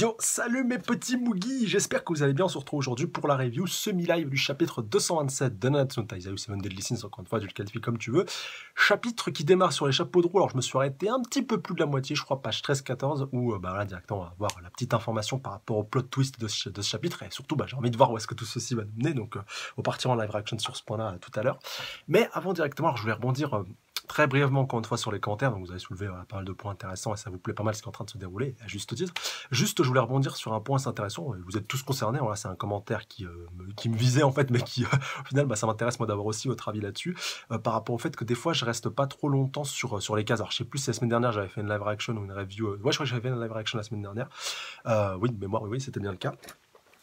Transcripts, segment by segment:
Yo, salut mes petits Moogies J'espère que vous allez bien, on se retrouve aujourd'hui pour la review semi-live du chapitre 227 de Nanatsu no Taizai ah 7 Deadly Sins, encore une fois, tu le qualifies comme tu veux. Chapitre qui démarre sur les chapeaux de roue, alors je me suis arrêté un petit peu plus de la moitié, je crois page 13-14, où euh, bah, là directement on va voir la petite information par rapport au plot twist de ce, chapitre, et surtout bah, j'ai envie de voir où est-ce que tout ceci va nous mener, donc euh, on partira en live reaction sur ce point-là euh, tout à l'heure. Mais avant directement, je voulais rebondir euh, très brièvement, encore une fois, sur les commentaires. Donc, vous avez soulevé euh, pas mal de points intéressants et ça vous plaît pas mal ce qui est en train de se dérouler, à juste titre. Juste, je voulais rebondir sur un point assez intéressant. Vous êtes tous concernés. Voilà, c'est un commentaire qui, euh, me, qui me visait, en fait, mais qui, euh, au final, bah, ça m'intéresse, moi, d'avoir aussi votre avis là-dessus. par rapport au fait que des fois, je reste pas trop longtemps sur, sur les cases. Alors, je sais plus si la semaine dernière, j'avais fait une live reaction ou une review. ouais, je crois que j'avais fait une live reaction la semaine dernière. oui, mais moi oui c'était bien le cas.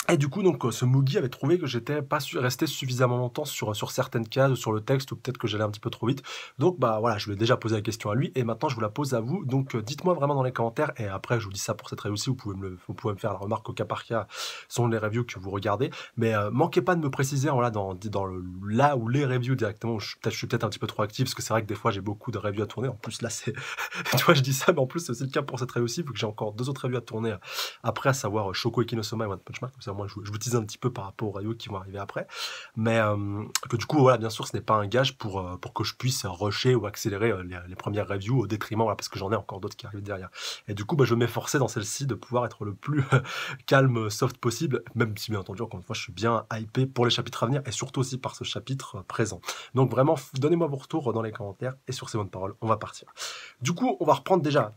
Et du coup, donc, euh, ce Moogie avait trouvé que j'étais pas resté suffisamment longtemps sur, sur certaines cases sur le texte, ou peut-être que j'allais un petit peu trop vite. Donc, bah voilà, je lui ai déjà posé la question à lui, et maintenant je vous la pose à vous. Donc, euh, dites-moi vraiment dans les commentaires, et après, je vous dis ça pour cette review aussi, vous pouvez me, le, vous pouvez me faire la remarque au cas par cas selon les reviews que vous regardez. Mais euh, manquez pas de me préciser, voilà, dans, dans le, là ou les reviews directement, je, peut je suis peut-être un petit peu trop actif, parce que c'est vrai que des fois, j'ai beaucoup de reviews à tourner. En plus, là, c'est. tu vois, je dis ça, mais en plus, c'est le cas pour cette review aussi, vu que j'ai encore deux autres reviews à tourner après, à savoir Shoko et One Punch Man, comme ça, moi je, vous disais un petit peu par rapport aux reviews qui vont arriver après, mais euh, que du coup, voilà, bien sûr, ce n'est pas un gage pour, euh, pour que je puisse rusher ou accélérer euh, les, premières reviews au détriment, parce que j'en ai encore d'autres qui arrivent derrière. Et du coup, bah, je m'efforçais dans celle-ci de pouvoir être le plus calme, soft possible, même si bien entendu, encore une fois, je suis bien hypé pour les chapitres à venir et surtout aussi par ce chapitre présent. Donc vraiment, donnez-moi vos retours dans les commentaires et sur ces bonnes paroles, on va partir. Du coup, on va reprendre déjà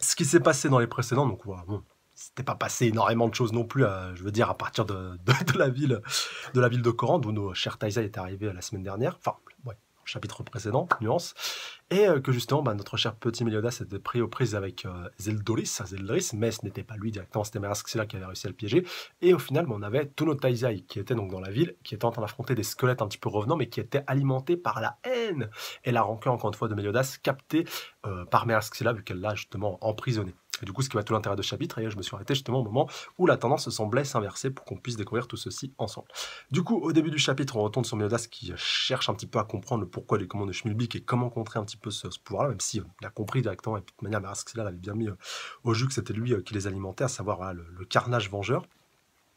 ce qui s'est passé dans les précédents, donc voilà, bon, c'était pas passé énormément de choses non plus, euh, je veux dire, à partir de, de, la ville de la ville de Coran, d'où nos chers Taïsa est arrivé la semaine dernière, enfin, ouais, chapitre précédent, nuance, et euh, que justement, bah, notre cher petit Meliodas était pris aux prises avec euh, Zeldoris, hein, Zeldris, mais ce n'était pas lui directement, c'était Merasxila qui avait réussi à le piéger, et au final, bah, on avait tous nos Taïsaï qui était donc dans la ville, qui était en train d'affronter des squelettes un petit peu revenants, mais qui étaient alimentés par la haine et la rancœur, encore une fois, de Meliodas, captée par Merasxila, vu qu'elle l'a justement emprisonné. Et du coup, ce qui va tout l'intérêt de ce chapitre, et je me suis arrêté justement au moment où la tendance semblait s'inverser pour qu'on puisse découvrir tout ceci ensemble. Du coup, au début du chapitre, on retourne sur Miodas qui cherche un petit peu à comprendre le pourquoi les commandes de Schmilblick et comment contrer un petit peu ce, pouvoir-là, même s'il a compris directement, et de toute manière, Maraskila l'avait bien mis euh, au jus que c'était lui euh, qui les alimentait, à savoir le carnage vengeur.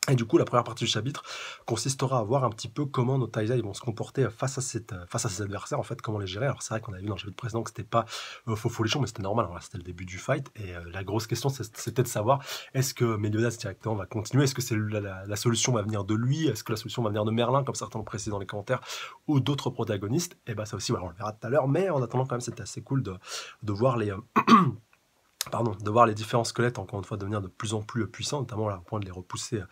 Et du coup, la première partie du chapitre consistera à voir un petit peu comment nos Taizai vont se comporter face à, cette, euh, face à adversaires, en fait, comment les gérer. Alors, c'est vrai qu'on avait vu dans le chapitre précédent que c'était pas euh, faux folichon, mais c'était normal. Hein. c'était le début du fight. Et euh, la grosse question, c'était de savoir est-ce que Meliodas directement va continuer Est-ce que c'est la, solution va venir de lui Est-ce que la solution va venir de Merlin, comme certains ont précisé dans les commentaires, ou d'autres protagonistes Et bien, ça aussi, on le verra tout à l'heure. Mais en attendant, quand même, c'était assez cool de, de voir les. Euh, pardon, de voir les différents squelettes, encore une fois, devenir de plus en plus puissants, notamment à au point de les repousser euh,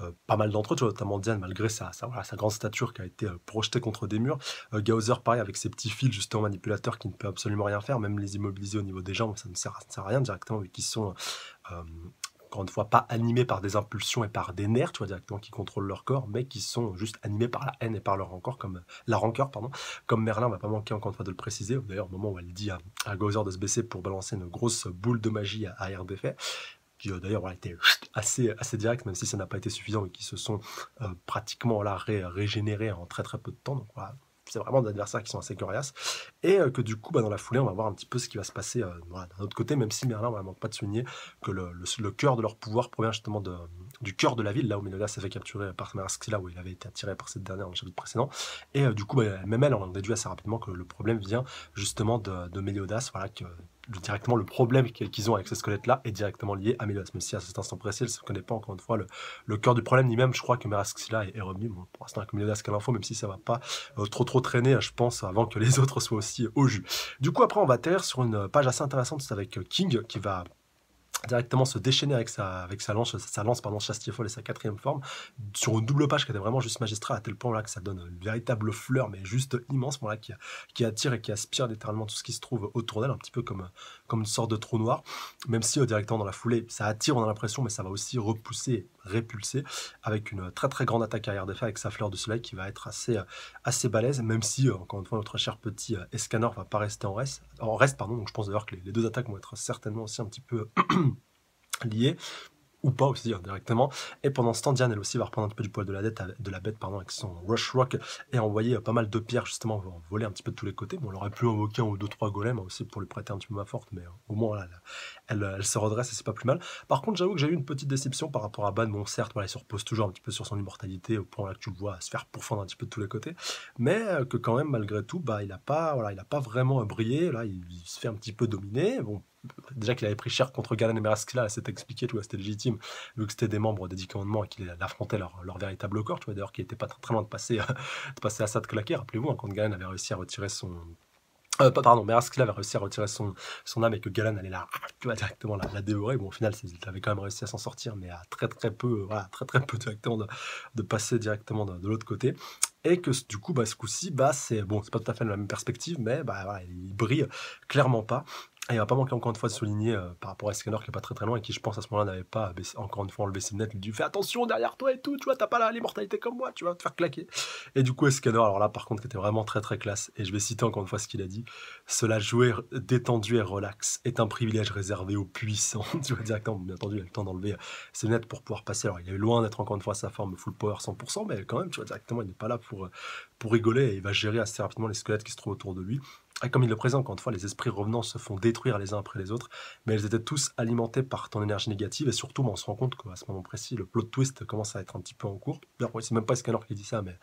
euh, pas mal d'entre eux, notamment Diane, malgré sa, sa, grande stature qui a été euh, projetée contre des murs. Euh, pareil, avec ses petits fils, justement, manipulateurs qui ne peut absolument rien faire, même les immobiliser au niveau des jambes, ça ne sert, ça ne sert à rien directement, mais qui sont encore une fois, pas animés par des impulsions et par des nerfs, tu vois, directement, qui contrôlent leur corps, mais qui sont juste animés par la haine et par leur rancœur, comme, la rancœur, pardon. Comme Merlin, va pas manquer encore une fois de le préciser, d'ailleurs, au moment où elle dit à, à de se baisser pour balancer une grosse boule de magie à air d'effet, qui d'ailleurs voilà, était assez, assez direct, même si ça n'a pas été suffisant, et qui se sont euh, pratiquement là régénérés en très très peu de temps. Donc c'est vraiment des adversaires qui sont assez coriaces. Et euh, que du coup, bah, dans la foulée, on va voir un petit peu ce qui va se passer euh, d'un autre côté, même si Merlin ne manque pas de souligner que le, cœur de leur pouvoir provient justement de, du cœur de la ville, là où Meliodas s'est fait capturer par là où il avait été attiré par cette dernière dans le chapitre précédent. Et euh, du coup, bah, même elle, on en déduit assez rapidement que le problème vient justement de, Méliodas, voilà, directement le problème qu'ils ont avec ces squelettes-là est directement lié à Meliodas, Même si à cet instant précis, elle ne connaît pas encore une fois le, cœur du problème, ni même, je crois que Meraxila est, est remis. pour l'instant, avec qu'elle en l'info, même si ça va pas euh, trop trop traîner, je pense, avant que les autres soient aussi au jus. Du coup, après, on va taire sur une page assez intéressante, avec euh, King qui va directement se déchaîner avec sa, avec sa lance, sa lance pardon, folle et sa quatrième forme, sur une double page qui était vraiment juste magistrale, à tel point là que ça donne une véritable fleur, mais juste immense, là, qui, attire et qui aspire littéralement tout ce qui se trouve autour d'elle, un petit peu comme, comme une sorte de trou noir, même si euh, directement dans la foulée, ça attire, on a l'impression, mais ça va aussi repousser répulsé avec une très très grande attaque arrière RDF avec sa fleur de soleil qui va être assez, euh, assez balèze, même si, euh, encore une fois, notre cher petit euh, Escanor va pas rester en reste. En reste pardon, donc je pense d'ailleurs que les, deux attaques vont être certainement aussi un petit peu liées ou pas aussi dire hein, directement. Et pendant ce temps, Diane, elle aussi, va reprendre un peu du poil de la, dette, de la bête pardon, avec son Rush Rock et envoyer pas mal de pierres, justement, voler un petit peu de tous les côtés. Bon, on aurait pu invoquer un ou deux, trois golems hein, aussi pour lui prêter un petit peu ma forte, mais au moins, là, elle, se redresse et c'est pas plus mal. Par contre, j'avoue que j'ai eu une petite déception par rapport à Ban. Bon, certes, il se repose toujours un petit peu sur son immortalité, au point là que tu le vois se faire pourfendre un petit peu de tous les côtés, mais euh, que quand même, malgré tout, bah, il a pas, voilà, il a pas vraiment euh, brillé. Là, il, se fait un petit peu dominer. Bon, déjà qu'il avait pris cher contre Galen et là, c'est expliqué, tout, c'était légitime, vu que c'était des membres des dix commandements et qu'il affrontait leur, véritable corps, tu vois, d'ailleurs, qui était pas très, loin de passer, de passer à ça de claquer, rappelez-vous, hein, quand Galen avait réussi à retirer son euh, pas pardon, mais qu'il avait réussi à retirer son, son âme et que Galan allait là, directement la, la dévorer. Bon, au final, il avait quand même réussi à s'en sortir, mais à très très peu, euh, voilà, très très peu directement de, passer directement de, l'autre côté et que du coup bah, ce coup-ci bah c'est bon c'est pas tout à fait la même perspective mais bah il brille clairement pas et il va pas manquer encore une fois de souligner euh, par rapport à Scanner qui est pas très très loin et qui je pense à ce moment-là n'avait pas encore une fois enlevé ses Il lui dit fais attention derrière toi et tout, tu vois, t'as pas la, l'immortalité comme moi, tu vas te faire claquer. Et du coup Scanner, alors là par contre qui était vraiment très très classe, et je vais citer encore une fois ce qu'il a dit, cela jouer détendu et relax est un privilège réservé aux puissants, tu vois directement, bien entendu il a le temps d'enlever euh, ses lunettes pour pouvoir passer, alors il est loin d'être encore une fois sa forme full power 100%, mais quand même tu vois directement il n'est pas là pour, euh, pour rigoler et il va gérer assez rapidement les squelettes qui se trouvent autour de lui comme il le présente, encore fois, les esprits revenants se font détruire les uns après les autres, mais ils étaient tous alimentés par ton énergie négative, et surtout, bah, on se rend compte qu'à ce moment précis, le plot twist commence à être un petit peu en cours. c'est même pas Scanner qui dit ça, mais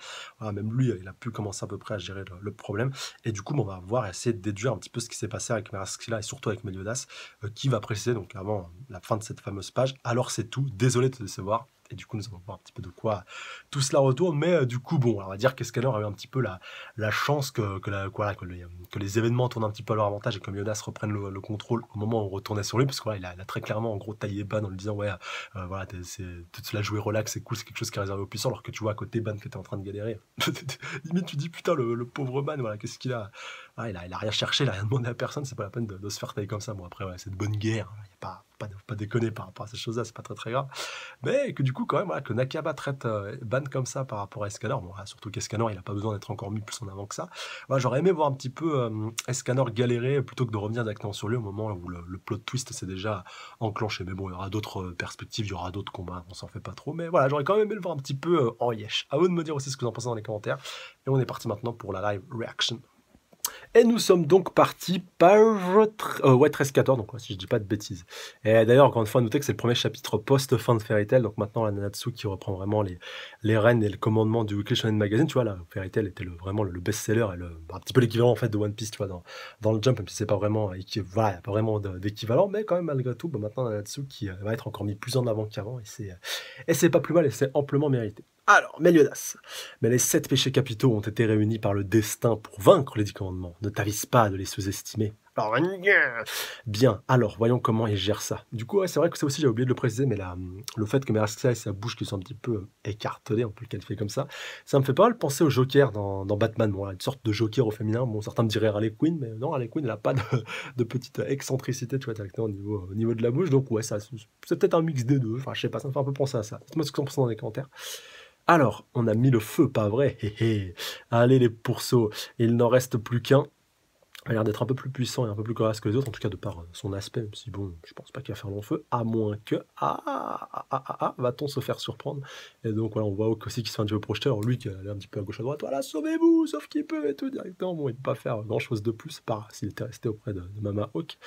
même lui, il a pu commencer à peu près à gérer le, problème. Et du coup, on va voir, essayer de déduire un petit peu ce qui s'est passé avec Meraskila et surtout avec Meliodas, euh, qui va préciser, donc avant la fin de cette fameuse page, alors c'est tout, désolé de te décevoir, et du coup, nous allons voir un petit peu de quoi tout cela retourne. Mais euh, du coup, bon, on va dire que Scanner a eu un petit peu la, la chance que, la, quoi, que, les, événements tournent un petit peu à leur avantage et que Miodas reprenne le, contrôle au moment où on retournait sur lui. Parce qu'il a, très clairement, en gros, taillé Ban en lui disant Ouais, euh, voilà, tout cela cela jouer relax, c'est cool, c'est quelque chose qui est réservé aux puissants. Alors que tu vois à côté Ban que t'es en train de galérer. Limite, tu dis Putain, le, pauvre Ban, voilà, qu'est-ce qu'il a ah, il, a, rien cherché, il a rien demandé à personne, c'est pas la peine de, se faire tailler comme ça. Bon, après, c'est de bonne guerre, il hein. n'y a pas, pas, déconner par rapport à ces choses-là, c'est pas très très grave. Mais que du coup, quand même, voilà, que Nakaba traite euh, Ban comme ça par rapport à Escanor, bon, surtout qu'Escanor, il a pas besoin d'être encore mis plus en avant que ça. J'aurais aimé voir un petit peu euh, Escanor galérer plutôt que de revenir directement sur lui au moment où le, plot twist s'est déjà enclenché. Mais bon, il y aura d'autres euh, perspectives, il y aura d'autres combats, on s'en fait pas trop. Mais voilà, j'aurais quand même aimé le voir un petit peu en yesh. À vous de me dire aussi ce que vous en pensez dans les commentaires. Et on est parti maintenant pour la live reaction. Et nous sommes donc partis page euh, ouais, 13-14, donc si je dis pas de bêtises. Et d'ailleurs, encore une fois, noter que c'est le premier chapitre post-fin de Fairy Tail, donc maintenant la Nanatsu qui reprend vraiment les, les rênes et le commandement du Weekly Shonen Magazine, tu vois, là, Fairy Tail était vraiment le, best-seller et le, un petit peu l'équivalent en fait de One Piece, tu vois, dans, dans le Jump, même si c'est pas vraiment, euh, voilà, pas vraiment d'équivalent, mais quand même, malgré tout, bah, maintenant Nanatsu qui euh, va être encore mis plus en avant qu'avant, et c'est euh, pas plus mal, et c'est amplement mérité. Alors, Meliodas, mais les sept péchés capitaux ont été réunis par le destin pour vaincre les dix commandements. Ne t'avise pas de les sous-estimer. Alors, bien, alors voyons comment il gère ça. Du coup, c'est vrai que ça aussi j'ai oublié de le préciser, mais le fait que Meraxia et sa bouche qui sont un petit peu écartelées, on peut le qualifier comme ça, ça me fait pas mal penser au Joker dans, Batman, bon, une sorte de Joker au féminin. Bon, certains me diraient Harley Quinn, mais non, Harley Quinn elle pas de, petite excentricité, tu vois, directement au niveau, au niveau de la bouche, donc ouais, ça, c'est peut-être un mix des deux, enfin je sais pas, ça me fait un peu penser à ça. Dites-moi ce que vous dans les commentaires. Alors, on a mis le feu, pas vrai Allez les pourceaux, il n'en reste plus qu'un. Il a l'air d'être un peu plus puissant et un peu plus corace que les autres, en tout cas de par euh, son aspect, si bon, je pense pas qu'il va faire long feu, à moins que... Ah, ah, ah, ah, ah va-t-on se faire surprendre Et donc voilà, on voit aussi qu'il se fait un petit peu lui qui est un petit peu à gauche à droite, voilà, sauvez-vous, sauf qu'il peut, et tout directement, bon, il peut pas faire euh, grand-chose de plus, par s'il était resté auprès de, de Mama Hawk.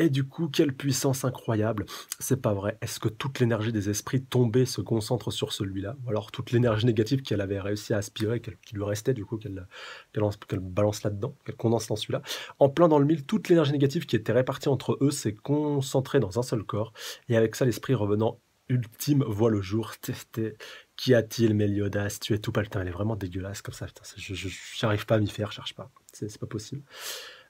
Et du coup, quelle puissance incroyable. C'est pas vrai. Est-ce que toute l'énergie des esprits tombés se concentre sur celui-là Ou alors toute l'énergie négative qu'elle avait réussi à aspirer, qu'elle lui restait, du coup, qu'elle balance là-dedans, qu'elle condense dans celui-là. En plein dans le mille, toute l'énergie négative qui était répartie entre eux s'est concentrée dans un seul corps. Et avec ça, l'esprit revenant ultime voit le jour. Qui a-t-il, Meliodas Tu es tout temps. Elle est vraiment dégueulasse comme ça. je n'arrive pas à m'y faire, je cherche pas. C'est pas possible.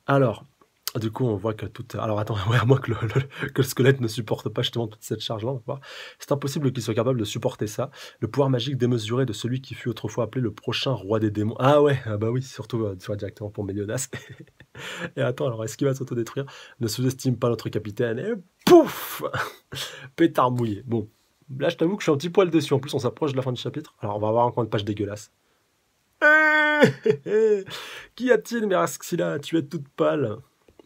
Alors, ah, du coup, on voit que tout... Alors attends, ouais, à que le, squelette ne supporte pas justement toute cette charge-là, C'est impossible qu'il soit capable de supporter ça. Le pouvoir magique démesuré de celui qui fut autrefois appelé le prochain roi des démons. Ah ouais, ah bah oui, surtout euh, directement pour Meliodas. et attends, alors est-ce qu'il va s'autodétruire Ne sous-estime pas notre capitaine. Et pouf Pétard mouillé. Bon, là je t'avoue que je suis un petit poil dessus. En plus, on s'approche de la fin du chapitre. Alors on va avoir encore une page dégueulasse. Eh, eh, eh, qui a-t-il, Meraxila Tu es toute pâle.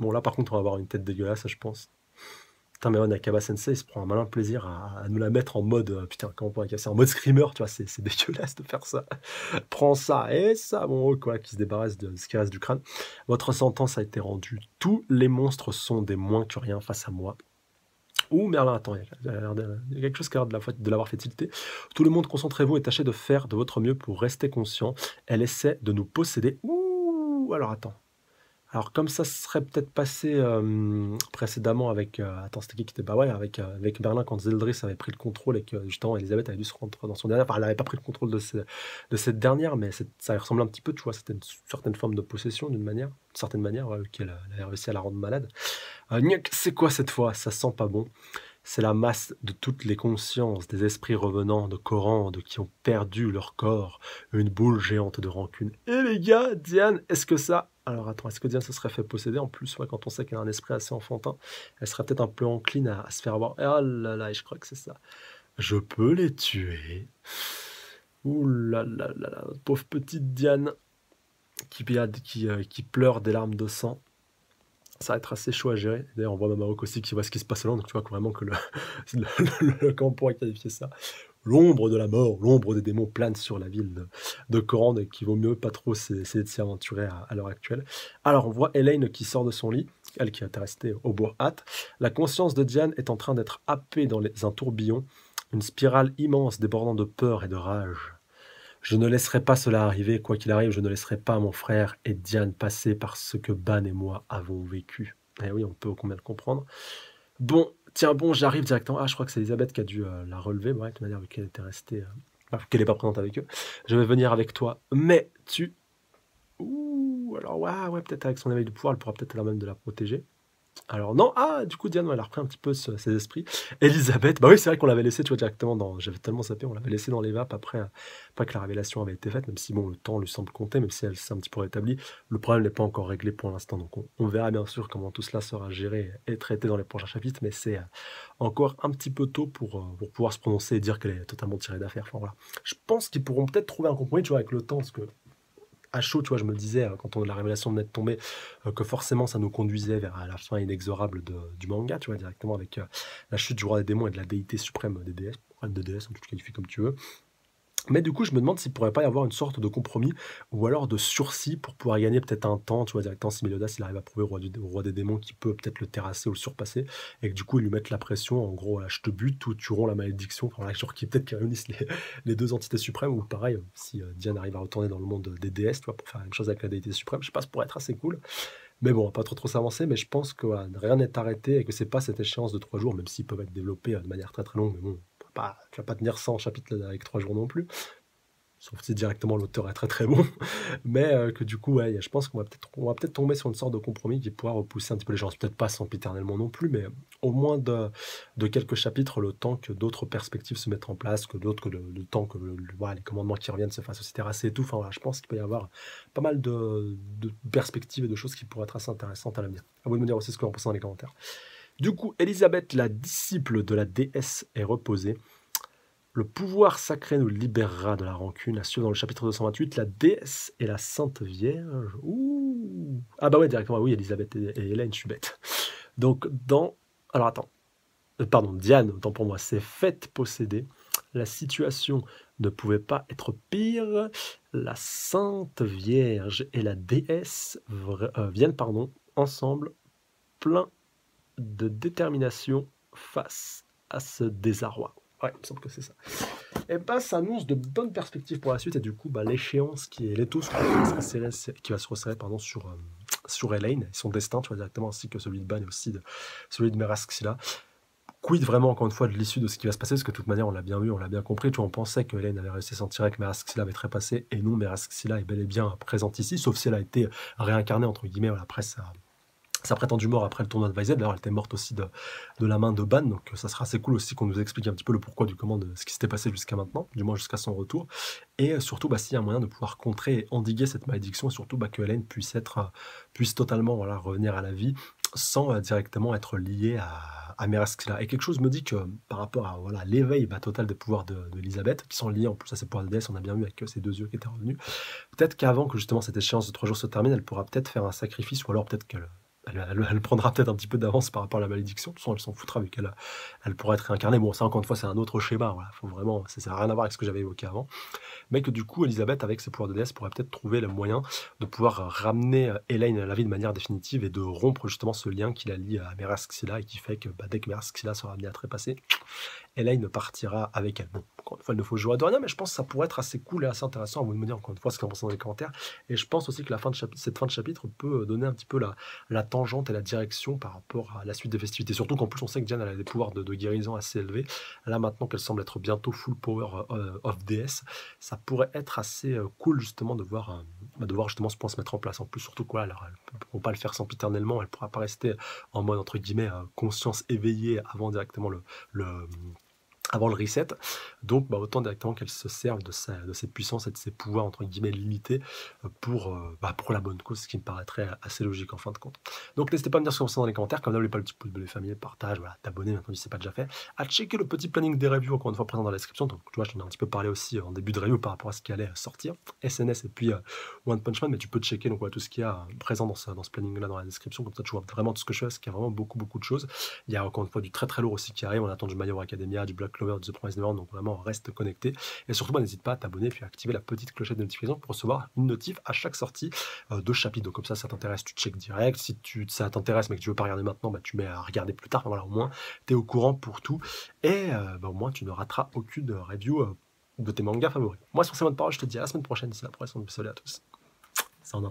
Bon, là, par contre, on va avoir une tête dégueulasse, je pense. Putain, mais on Nakaba Sensei, il se prend un malin plaisir à, nous la mettre en mode, euh, putain, comment on pourrait casser, en mode screamer, tu vois, c'est dégueulasse de faire ça. Prends ça et ça, bon, quoi, qui se débarrasse de ce qui reste du crâne. Votre sentence a été rendue. Tous les monstres sont des moins que rien face à moi. Ouh, Merlin, attends, il y quelque chose qui a l'air de l'avoir fait tilter. Tout le monde, concentrez-vous et tâchez de faire de votre mieux pour rester conscient. Elle essaie de nous posséder. Ouh, alors attends. Alors comme ça serait peut-être passé précédemment avec euh, qui qui était bah ouais avec avec Berlin quand Zeldris avait pris le contrôle et que justement Elisabeth avait dû se rendre dans son dernier, enfin elle n'avait pas pris le contrôle de, de cette dernière mais ça ressemble un petit peu tu vois c'était une certaine forme de possession d'une manière d'une certaine manière qu'elle avait réussi à la rendre malade. Euh, c'est quoi cette fois ça sent pas bon c'est la masse de toutes les consciences des esprits revenants de de qui ont perdu leur corps, une boule géante de rancune. Et eh les gars, Diane, est-ce que ça... Alors attends, est-ce que Diane se serait fait posséder En plus, quand on sait qu'elle a un esprit assez enfantin, elle serait peut-être un peu encline à, se faire avoir. oh là là, je crois que c'est ça. Je peux les tuer. Ouh là là là là, pauvre petite Diane qui euh, pleure des larmes de sang ça va être assez chaud à gérer. D'ailleurs, on voit Maroc aussi qui voit ce qui se passe là, donc tu vois vraiment que le, camp pourrait qualifier ça. L'ombre de la mort, l'ombre des démons plane sur la ville de, Coran et qu'il vaut mieux pas trop essayer de s'y aventurer à, l'heure actuelle. Alors, on voit Elaine qui sort de son lit, elle qui est restée au bois hâte. La conscience de Diane est en train d'être happée dans les, un tourbillon, une spirale immense débordant de peur et de rage. Je ne laisserai pas cela arriver, quoi qu'il arrive, je ne laisserai pas mon frère et Diane passer par ce que Ban et moi avons vécu. Eh oui, on peut combien le comprendre. Bon, tiens bon, j'arrive directement. Ah, je crois que c'est Elisabeth qui a dû euh, la relever, bref, de manière avec qu'elle était restée. Euh, qu'elle n'est pas présente avec eux. Je vais venir avec toi, mais tu. Ouh, alors, ouais, ouais peut-être avec son éveil de pouvoir, elle pourra peut-être la même de la protéger. Alors non, ah, du coup, Diane, elle a repris un petit peu ses esprits. Elisabeth, bah oui, c'est vrai qu'on l'avait laissé, tu vois, directement dans... J'avais tellement sapé, on l'avait laissé dans les vapes après, pas que la révélation avait été faite, même si, bon, le temps lui semble compter, même si elle s'est un petit peu rétablie. Le problème n'est pas encore réglé pour l'instant, donc on, verra bien sûr comment tout cela sera géré et traité dans les prochains chapitres, mais c'est euh, encore un petit peu tôt pour, euh, pour pouvoir se prononcer et dire qu'elle est totalement tirée d'affaire. voilà. Je pense qu'ils pourront peut-être trouver un compromis, tu vois, avec le temps, parce que à chaud, tu vois, je me disais, hein, quand on, la révélation de de tombé euh, que forcément ça nous conduisait vers la fin inexorable du manga, tu vois, directement avec euh, la chute du roi des démons et de la déité suprême des déesses, de déesses, tu le qualifies comme tu veux. Mais du coup, je me demande s'il pourrait pas y avoir une sorte de compromis ou alors de sursis pour pouvoir gagner peut-être un temps. Tu vois, directement, si Meliodas il arrive à prouver au roi, des démons qu'il peut peut-être le terrasser ou le surpasser, et que du coup, il lui mette la pression, en gros, je te bute ou tu romps la malédiction, pour la qui peut-être réunissent les, deux entités suprêmes, ou pareil, si euh, Diane arrive à retourner dans le monde des déesses, tu vois, pour faire une chose avec la déité suprême, je sais pas, ça pourrait être assez cool. Mais bon, on va pas trop trop s'avancer, mais je pense que rien n'est arrêté et que c'est pas cette échéance de trois jours, même s'ils peuvent être développés euh, de manière très très longue, mais bon, pas, tu vas pas tenir 100 chapitres avec 3 jours non plus. Sauf si directement l'auteur est très très bon. Mais euh, que du coup, ouais, je pense qu'on va peut-être tomber sur une sorte de compromis qui pourra repousser un petit peu les gens. Peut-être pas sans piternellement non plus, mais au moins de, quelques chapitres, le temps que d'autres perspectives se mettent en place, que d'autres, que le, temps que les commandements qui reviennent se fassent, etc. C'est tout. Enfin, je pense qu'il peut y avoir pas mal de, de, perspectives et de choses qui pourraient être assez intéressantes à l'avenir. À vous de me dire aussi ce que vous en pensez dans les commentaires. Du coup, Élisabeth, la disciple de la déesse, est reposée. Le pouvoir sacré nous libérera de la rancune. assure dans le chapitre 228, la déesse et la sainte vierge. Ouh. Ah bah ouais, directement, oui, Elisabeth et, Hélène, je suis bête. Donc dans... Alors attends. Euh, pardon, Diane, autant pour moi, c'est faite posséder. La situation ne pouvait pas être pire. La Sainte Vierge et la déesse euh, viennent pardon, ensemble plein de détermination face à ce désarroi. Ouais, il me semble que c'est ça. Et eh ben, ça annonce de bonnes perspectives pour la suite. Et du coup, bah, l'échéance qui est l'étau qui va se resserrer pardon, sur, euh, sur Elaine, son destin, tu vois, directement, ainsi que celui de Ban et aussi de, celui de Meraskila. Quid vraiment, encore une fois, de l'issue de ce qui va se passer Parce que de toute manière, on l'a bien vu, on l'a bien compris. Tu vois, on pensait que Elaine avait réussi à s'en tirer, que Meraskila avait trépassé. Et non, Meraskila est bel et bien présente ici, sauf si elle a été réincarnée, entre guillemets, la presse a sa prétendue mort après le tournoi de Vized. D'ailleurs, elle était morte aussi de, de, la main de Ban, donc euh, ça sera assez cool aussi qu'on nous explique un petit peu le pourquoi du comment de ce qui s'était passé jusqu'à maintenant, du moins jusqu'à son retour. Et euh, surtout, bah, s'il y a un moyen de pouvoir contrer et endiguer cette malédiction, et surtout bah, que Hélène puisse, être, euh, puisse totalement voilà, revenir à la vie sans directement être liée à, à Et quelque chose me dit que par rapport à voilà, l'éveil bah, total des pouvoirs d'Elisabeth, de, de qui sont liés en plus à ses pouvoirs de déesse, on a bien vu avec ses deux yeux qui étaient revenus, peut-être qu'avant que justement cette échéance de trois jours se termine, elle pourra peut-être faire un sacrifice, ou alors peut-être qu'elle elle, prendra peut-être un petit peu d'avance par rapport à la malédiction. De toute façon, elle s'en foutra vu qu'elle elle pourra être réincarnée. Bon, ça, encore une fois, c'est un autre schéma. vraiment, ça n'a rien à voir avec ce que j'avais évoqué avant. Mais que du coup, Elisabeth, avec ses pouvoirs de déesse, pourrait peut-être trouver le moyen de pouvoir ramener euh, Elaine à la vie de manière définitive et de rompre justement ce lien qui la lie à c'est et qui fait que bah, dès que Meraxila sera amenée à trépasser, et là il ne partira avec elle. Bon, encore une fois, il ne faut jouer à Dorian. mais je pense que ça pourrait être assez cool et assez intéressant. Vous me dire encore une fois ce qu'on pense dans les commentaires. Et je pense aussi que la fin de cette fin de chapitre peut donner un petit peu la, la tangente et la direction par rapport à la suite des festivités. Surtout qu'en plus on sait que Diane a des pouvoirs de, guérison assez élevés. Là maintenant qu'elle semble être bientôt full power euh, of DS, ça pourrait être assez euh, cool justement de voir, euh, bah, de voir justement ce point se mettre en place. En plus, surtout quoi, alors pourra pas le faire sans sempiternellement, elle pourra pas rester en mode entre guillemets euh, conscience éveillée avant directement le avant le reset. Donc, bah, autant directement qu'elle se serve de, sa, de cette puissance et de ses pouvoirs, entre guillemets, limités euh, pour, euh, bah, pour la bonne cause, ce qui me paraîtrait assez logique en fin de compte. Donc, n'hésitez pas à me dire ce que vous pensez dans les commentaires. Comme d'habitude, n'oubliez pas le petit pouce bleu famille, partage, voilà, t'abonner maintenant si ce n'est pas déjà fait. À checker le petit planning des reviews, encore une fois, présent dans la description. Donc, tu vois, je t'en ai un petit peu parlé aussi euh, en début de review par rapport à ce qui allait sortir, SNS et puis One Punch Man, mais tu peux checker donc, tout ce qu'il y a présent dans ce, dans ce planning-là dans la description. Comme ça, tu vois vraiment tout ce que je fais, parce qu'il y a vraiment beaucoup, beaucoup de choses. Il y a encore une fois du très, très lourd aussi qui arrive. On attend du Mayor Academia, du Black de The Promise Neverland, donc vraiment reste connecté. Et surtout, bah, n'hésite pas à t'abonner puis à activer la petite clochette de notification pour recevoir une notif à chaque sortie euh, de chapitre. Donc comme ça, ça t'intéresse, tu check direct. Si tu, ça t'intéresse mais que tu veux pas regarder maintenant, bah, tu mets à regarder plus tard. Voilà, au moins, tu es au courant pour tout. Et euh, bah, au moins, tu ne rateras aucune review euh, de tes mangas favoris. Moi, sur ces mots de parole, je te dis à la semaine prochaine. C'est la prochaine. soleil à tous. c'est en